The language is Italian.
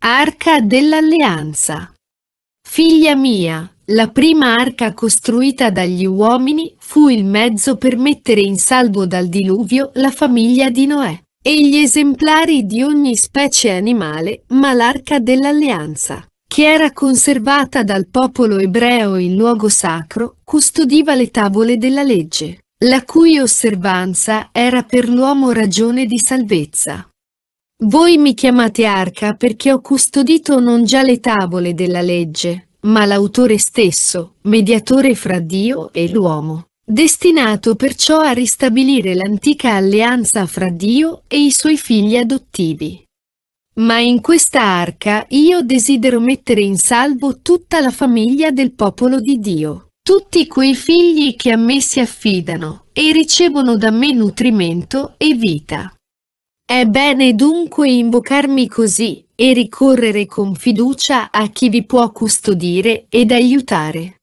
Arca dell'Alleanza. Figlia mia, la prima arca costruita dagli uomini fu il mezzo per mettere in salvo dal diluvio la famiglia di Noè e gli esemplari di ogni specie animale, ma l'arca dell'alleanza, che era conservata dal popolo ebreo in luogo sacro, custodiva le tavole della legge, la cui osservanza era per l'uomo ragione di salvezza. Voi mi chiamate arca perché ho custodito non già le tavole della legge, ma l'autore stesso, mediatore fra Dio e l'uomo, destinato perciò a ristabilire l'antica alleanza fra Dio e i suoi figli adottivi. Ma in questa arca io desidero mettere in salvo tutta la famiglia del popolo di Dio, tutti quei figli che a me si affidano e ricevono da me nutrimento e vita. È bene dunque invocarmi così, e ricorrere con fiducia a chi vi può custodire ed aiutare.